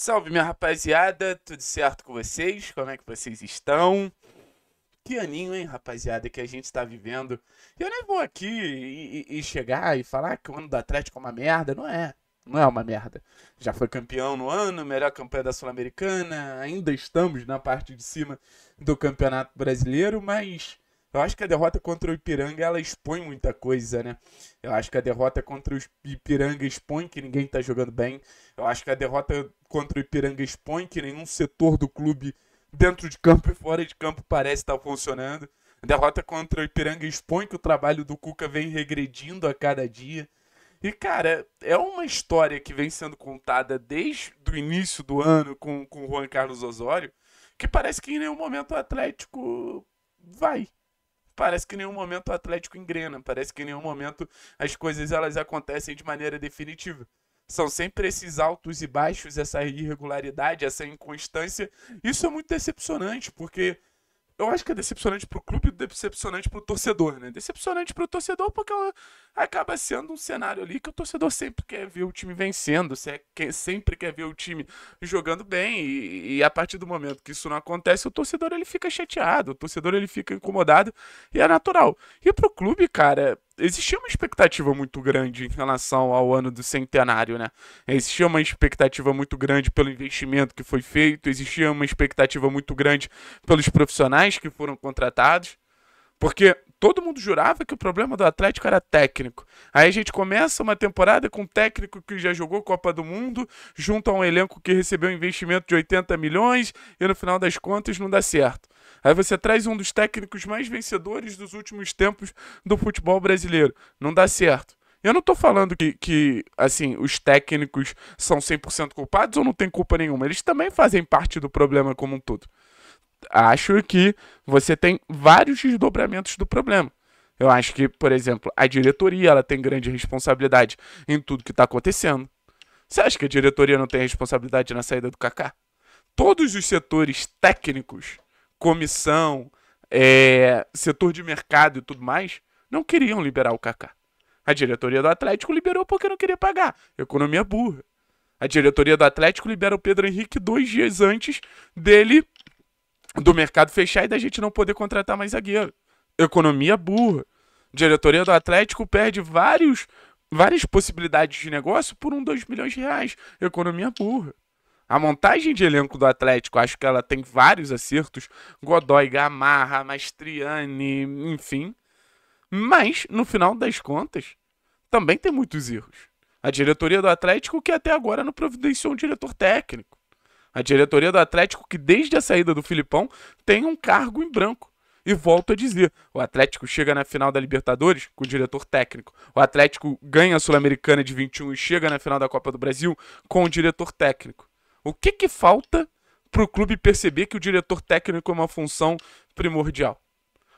Salve, minha rapaziada, tudo certo com vocês? Como é que vocês estão? Que aninho, hein, rapaziada, que a gente tá vivendo. Eu nem vou aqui e, e, e chegar e falar que o ano do Atlético é uma merda, não é. Não é uma merda. Já foi campeão no ano, melhor campanha da Sul-Americana, ainda estamos na parte de cima do Campeonato Brasileiro, mas eu acho que a derrota contra o Ipiranga ela expõe muita coisa, né? Eu acho que a derrota contra o Ipiranga expõe que ninguém tá jogando bem. Eu acho que a derrota contra o Ipiranga expõe que nenhum setor do clube, dentro de campo e fora de campo, parece estar tá funcionando. A derrota contra o Ipiranga expõe que o trabalho do Cuca vem regredindo a cada dia. E, cara, é uma história que vem sendo contada desde o início do ano com, com o Juan Carlos Osório, que parece que em nenhum momento o Atlético vai parece que em nenhum momento o Atlético engrena, parece que em nenhum momento as coisas elas acontecem de maneira definitiva. São sempre esses altos e baixos, essa irregularidade, essa inconstância. Isso é muito decepcionante, porque eu acho que é decepcionante pro clube, e decepcionante pro torcedor, né? Decepcionante pro torcedor porque acaba sendo um cenário ali que o torcedor sempre quer ver o time vencendo, é sempre quer ver o time jogando bem e, e a partir do momento que isso não acontece, o torcedor ele fica chateado, o torcedor ele fica incomodado e é natural. E pro clube, cara, existia uma expectativa muito grande em relação ao ano do centenário, né? Existia uma expectativa muito grande pelo investimento que foi feito, existia uma expectativa muito grande pelos profissionais que foram contratados, porque todo mundo jurava que o problema do Atlético era técnico. Aí a gente começa uma temporada com um técnico que já jogou Copa do Mundo, junto a um elenco que recebeu um investimento de 80 milhões e no final das contas não dá certo. Aí você traz um dos técnicos mais vencedores dos últimos tempos do futebol brasileiro. Não dá certo. Eu não tô falando que, que assim, os técnicos são 100% culpados ou não tem culpa nenhuma. Eles também fazem parte do problema como um todo. Acho que você tem vários desdobramentos do problema. Eu acho que, por exemplo, a diretoria ela tem grande responsabilidade em tudo que está acontecendo. Você acha que a diretoria não tem responsabilidade na saída do Kaká? Todos os setores técnicos comissão, é, setor de mercado e tudo mais, não queriam liberar o Kaká. A diretoria do Atlético liberou porque não queria pagar. Economia burra. A diretoria do Atlético libera o Pedro Henrique dois dias antes dele do mercado fechar e da gente não poder contratar mais zagueiro. Economia burra. A diretoria do Atlético perde vários, várias possibilidades de negócio por um, dois milhões de reais. Economia burra. A montagem de elenco do Atlético, acho que ela tem vários acertos. Godoy, Gamarra, Mastriani, enfim. Mas, no final das contas, também tem muitos erros. A diretoria do Atlético que até agora não providenciou um diretor técnico. A diretoria do Atlético que desde a saída do Filipão tem um cargo em branco. E volto a dizer, o Atlético chega na final da Libertadores com o diretor técnico. O Atlético ganha a Sul-Americana de 21 e chega na final da Copa do Brasil com o diretor técnico. O que, que falta para o clube perceber que o diretor técnico é uma função primordial?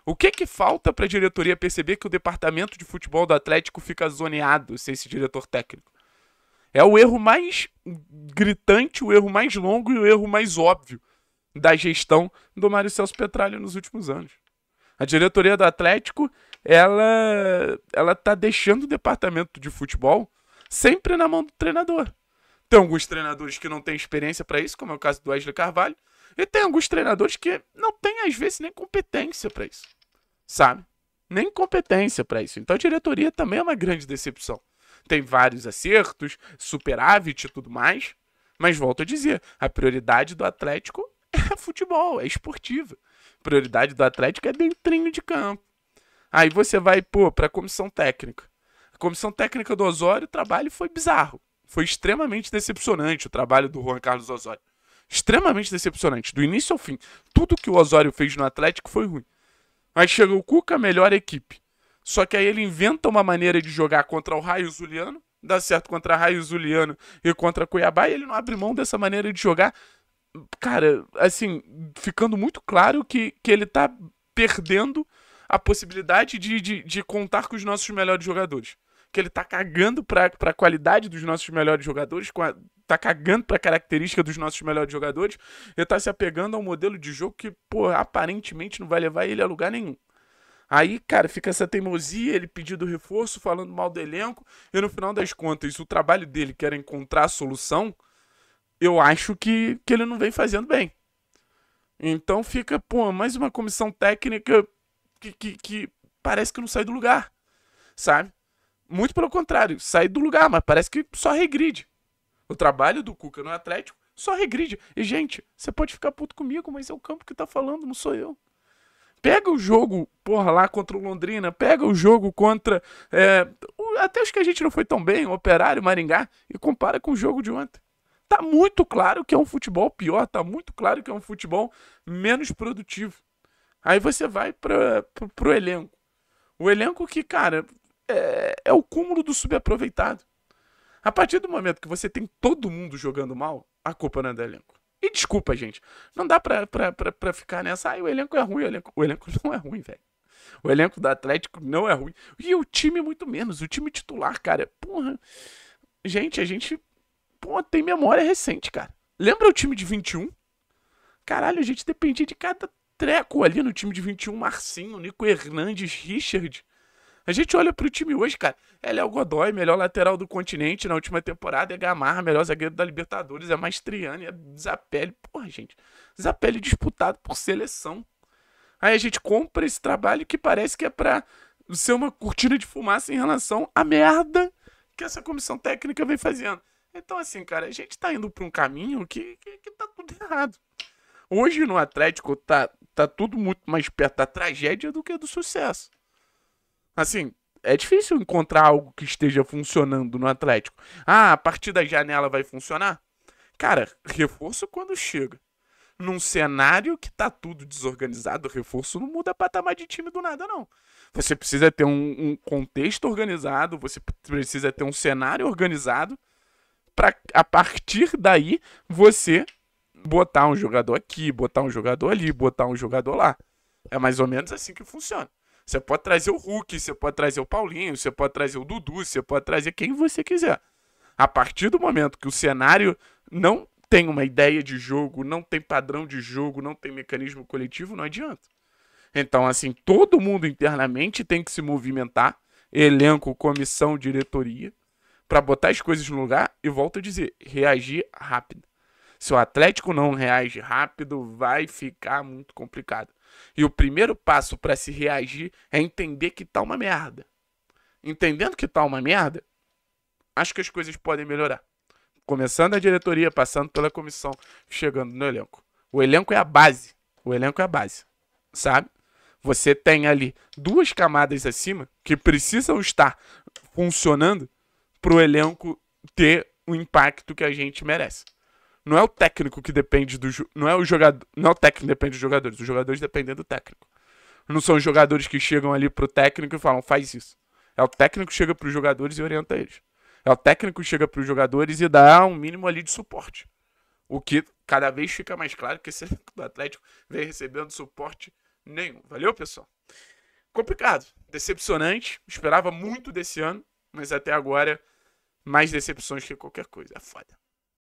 O que, que falta para a diretoria perceber que o departamento de futebol do Atlético fica zoneado sem esse diretor técnico? É o erro mais gritante, o erro mais longo e o erro mais óbvio da gestão do Mário Celso Petralha nos últimos anos. A diretoria do Atlético, ela ela tá deixando o departamento de futebol sempre na mão do treinador. Tem alguns treinadores que não têm experiência para isso, como é o caso do Wesley Carvalho, e tem alguns treinadores que não têm, às vezes, nem competência para isso, sabe? Nem competência para isso. Então a diretoria também é uma grande decepção. Tem vários acertos, superávit e tudo mais, mas volto a dizer, a prioridade do Atlético é futebol, é esportiva. Prioridade do Atlético é dentrinho de campo. Aí você vai, pô, para a comissão técnica. A comissão técnica do Osório, o trabalho foi bizarro foi extremamente decepcionante o trabalho do Juan Carlos Osório. Extremamente decepcionante, do início ao fim. Tudo que o Osório fez no Atlético foi ruim. Mas chega o Cuca, melhor equipe. Só que aí ele inventa uma maneira de jogar contra o Raio Zuliano, dá certo contra o Raio Zuliano e contra Cuiabá, e ele não abre mão dessa maneira de jogar. Cara, assim, ficando muito claro que, que ele tá perdendo a possibilidade de, de, de contar com os nossos melhores jogadores que ele tá cagando pra, pra qualidade dos nossos melhores jogadores, a, tá cagando pra característica dos nossos melhores jogadores, ele tá se apegando a um modelo de jogo que, pô, aparentemente não vai levar ele a lugar nenhum. Aí, cara, fica essa teimosia, ele pedindo reforço, falando mal do elenco, e no final das contas, o trabalho dele, que era encontrar a solução, eu acho que, que ele não vem fazendo bem. Então fica, pô, mais uma comissão técnica que, que, que parece que não sai do lugar, sabe? Muito pelo contrário, sai do lugar, mas parece que só regride. O trabalho do Cuca no Atlético só regride. E, gente, você pode ficar puto comigo, mas é o campo que tá falando, não sou eu. Pega o jogo, porra, lá contra o Londrina, pega o jogo contra. É, até os que a gente não foi tão bem, o Operário, Maringá, e compara com o jogo de ontem. Tá muito claro que é um futebol pior, tá muito claro que é um futebol menos produtivo. Aí você vai pra, pro, pro elenco. O elenco que, cara, é, é o cúmulo do subaproveitado. A partir do momento que você tem todo mundo jogando mal, a culpa não é do elenco. E desculpa, gente. Não dá pra, pra, pra, pra ficar nessa. Ah, o elenco é ruim. O elenco, o elenco não é ruim, velho. O elenco do Atlético não é ruim. E o time, é muito menos. O time titular, cara. Porra. Gente, a gente. tem memória recente, cara. Lembra o time de 21? Caralho, a gente dependia de cada treco ali no time de 21. Marcinho, Nico Hernandes, Richard. A gente olha pro time hoje, cara. É Léo Godoy, melhor lateral do continente na última temporada. É Gamarra, melhor zagueiro da Libertadores. É Maestriani, é Zapelli. Porra, gente. Zapelli disputado por seleção. Aí a gente compra esse trabalho que parece que é pra ser uma cortina de fumaça em relação à merda que essa comissão técnica vem fazendo. Então, assim, cara, a gente tá indo pra um caminho que, que, que tá tudo errado. Hoje no Atlético tá, tá tudo muito mais perto da tragédia do que do sucesso. Assim, é difícil encontrar algo que esteja funcionando no Atlético. Ah, a partir da janela vai funcionar? Cara, reforço quando chega. Num cenário que tá tudo desorganizado, reforço não muda patamar de time do nada, não. Você precisa ter um, um contexto organizado, você precisa ter um cenário organizado, para a partir daí você botar um jogador aqui, botar um jogador ali, botar um jogador lá. É mais ou menos assim que funciona. Você pode trazer o Hulk, você pode trazer o Paulinho, você pode trazer o Dudu, você pode trazer quem você quiser. A partir do momento que o cenário não tem uma ideia de jogo, não tem padrão de jogo, não tem mecanismo coletivo, não adianta. Então, assim, todo mundo internamente tem que se movimentar, elenco, comissão, diretoria, para botar as coisas no lugar e, volto a dizer, reagir rápido. Se o Atlético não reage rápido, vai ficar muito complicado. E o primeiro passo para se reagir é entender que tá uma merda. Entendendo que tá uma merda, acho que as coisas podem melhorar. Começando a diretoria, passando pela comissão, chegando no elenco. O elenco é a base. O elenco é a base. Sabe? Você tem ali duas camadas acima que precisam estar funcionando para o elenco ter o impacto que a gente merece. Não é o técnico que depende do não é o jogador, não é o técnico que depende dos jogadores, os jogadores dependem do técnico. Não são os jogadores que chegam ali pro técnico e falam, faz isso. É o técnico que chega pros jogadores e orienta eles. É o técnico que chega pros jogadores e dá um mínimo ali de suporte. O que cada vez fica mais claro que esse do Atlético vem recebendo suporte nenhum. Valeu, pessoal? Complicado, decepcionante. Esperava muito desse ano, mas até agora mais decepções que qualquer coisa. É foda.